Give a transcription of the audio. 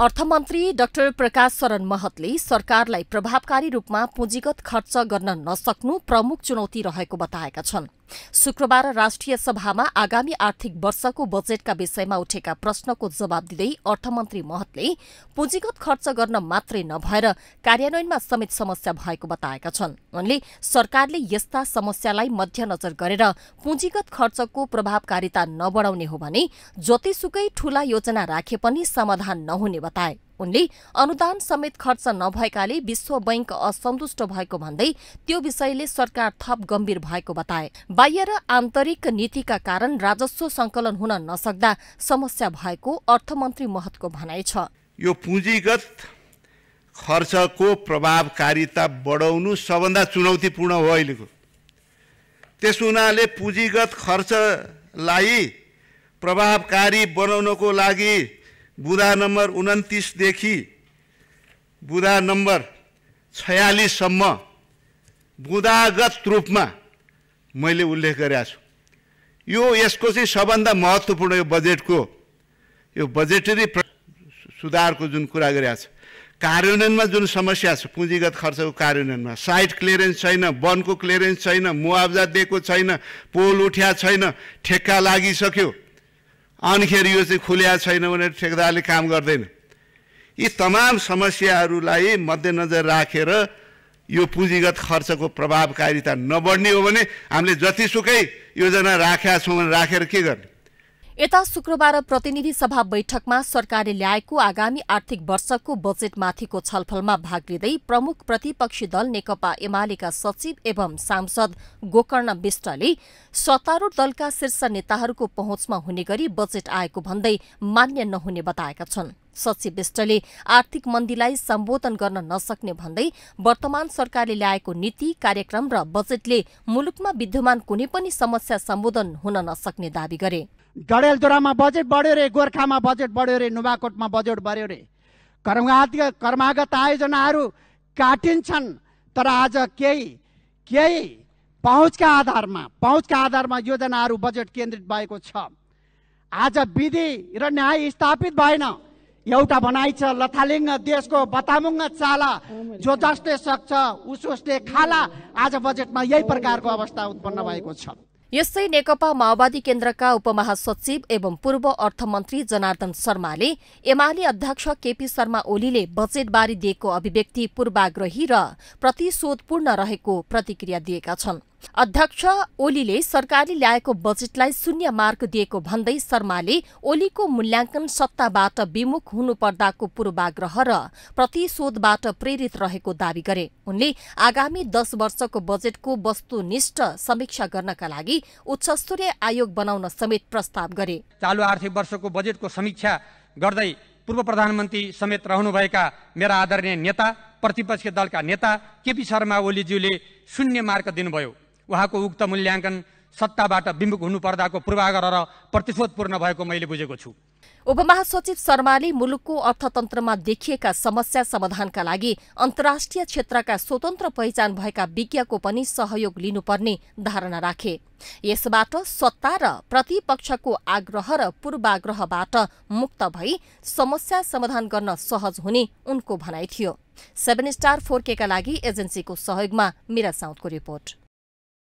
अर्थमन्त्री डाक्टर प्रकाश शरण महतले सरकारलाई प्रभावकारी रूपमा पुँजीगत खर्च गर्न नसक्नु प्रमुख चुनौती रहेको बताएका छन् शुक्रबार राष्ट्रिय सभामा आगामी आर्थिक वर्षको बजेटका विषयमा उठेका प्रश्नको जवाब दिँदै अर्थमन्त्री महतले पुँजीगत खर्च गर्न मात्रै नभएर कार्यान्वयनमा समेत समस्या भएको बताएका छन् उनले सरकारले यस्ता समस्यालाई मध्यनजर गरेर पुँजीगत खर्चको प्रभावकारिता नबढाउने हो भने जतिसुकै ठूला योजना राखे पनि समाधान नहुने बताए उनले अनुदान समेत खर्च नभएकाले विश्व बैंक असन्तुष्ट भएको भन्दै त्यो विषयले सरकार थप गम्भीर भएको बताए बाह्य र आन्तरिक नीतिका कारण राजस्व संकलन हुन नसक्दा समस्या भएको अर्थमन्त्री महतको भनाइ छ यो पुँजीगत खर्चको प्रभावकारिता बढाउनु सबभन्दा चुनौतीपूर्ण हो अहिलेको त्यस हुनाले पुँजीगत खर्चलाई प्रभावकारी बनाउनको लागि बुधा नम्बर उन्तिसदेखि बुधा नम्बर छयालिससम्म बुधागत रूपमा मैले उल्लेख गरेका छु यो यसको चाहिँ सबभन्दा महत्त्वपूर्ण यो बजेटको यो बजेटरी सुधारको जुन कुरा गरेका छ कार्यान्वयनमा जुन समस्या छ पुँजीगत खर्चको कार्यान्वयनमा साइट क्लियरेन्स छैन वनको क्लियरेन्स छैन मुआवजा दिएको छैन पोल उठ्या छैन ठेक्का लागिसक्यो अनिखेर यो चाहिँ खुलिया छैन भने ठेकदारले काम गर्दैन यी तमाम समस्याहरूलाई मध्यनजर राखेर रा यो पुँजीगत खर्चको प्रभावकारिता नबढ्ने हो भने हामीले जतिसुकै योजना राखेका छौँ भने राखेर के गर्ने यता शुक्रबार प्रतिनिधि सभा बैठकमा सरकारले ल्याएको आगामी आर्थिक वर्षको बजेटमाथिको छलफलमा भाग लिँदै प्रमुख प्रतिपक्षी दल नेकपा एमालेका सचिव एवं सांसद गोकर्ण विष्टले सत्तारूढ़ दलका शीर्ष नेताहरूको पहुँचमा हुने गरी बजेट आएको भन्दै मान्य नहुने बताएका छन् सचिव विष्टले आर्थिक मन्दीलाई सम्बोधन गर्न नसक्ने भन्दै वर्तमान सरकारले ल्याएको नीति कार्यक्रम र बजेटले मुलुकमा विद्यमान कुनै पनि समस्या सम्बोधन हुन नसक्ने दावी गरे डडेलधुरामा बजेट बढ्यो रे गोर्खामा बजेट बढ्यो रे नुवाकोटमा बजेट बढ्यो रे कर्मागत आयोजनाहरू काटिन्छन् तर आज केही केही पहुँचका आधारमा पहुँचका आधारमा योजनाहरू बजेट केन्द्रित भएको छ आज विधि र न्याय स्थापित भएन एउटा भनाइ छ लथालिङ्ग देशको बतामुङ्ग चाला जो जसले सक्छ उसोसले खाला आज बजेटमा यही प्रकारको अवस्था उत्पन्न भएको छ यसै नेकपा माओवादी केन्द्रका उपमहासचिव एवं पूर्व अर्थमन्त्री जनार्दन शर्माले एमाले अध्यक्ष केपी शर्मा ओलीले बजेटबारे दिएको अभिव्यक्ति पूर्वाग्रही र प्रतिशोधपूर्ण रहेको प्रतिक्रिया दिएका छन् अध्यक्ष ओलीले सरकारले ल्याएको बजेटलाई शून्य मार्क दिएको भन्दै शर्माले ओलीको मूल्याङ्कन सत्ताबाट विमुख हुनुपर्दाको पूर्वाग्रह र प्रतिशोधबाट प्रेरित रहेको दावी गरे उनले आगामी दस वर्षको बजेटको वस्तुनिष्ठ समीक्षा गर्नका लागि उच्चस्तरीय आयोग बनाउन समेत प्रस्ताव गरे चालु आर्थिक वर्षको बजेटको समीक्षा गर्दै पूर्व प्रधानमन्त्री समेत रहनुभएका मेरा आदरणीय नेता प्रतिपक्षीय दलका नेता केपी शर्मा ओलीज्यूले शून्य मार्क दिनुभयो उहाँको उक्त मूल्याङ्कन सत्ताबाट विमुख हुनुपर्दाको पूर्वाग्रह र प्रतिशोधपूर्ण भएको मैले बुझेको छु उपमहासचिव शर्माले मुलुकको अर्थतन्त्रमा देखिएका समस्या समाधानका लागि अन्तर्राष्ट्रिय क्षेत्रका स्वतन्त्र पहिचान भएका विज्ञको पनि सहयोग लिनुपर्ने धारणा राखे यसबाट सत्ता र प्रतिपक्षको आग्रह र पूर्वाग्रहबाट मुक्त भई समस्या समाधान गर्न सहज हुने उनको भनाइ थियो सेभेन स्टार फोर्केका लागि एजेन्सीको सहयोगमा मिरा साउदको रिपोर्ट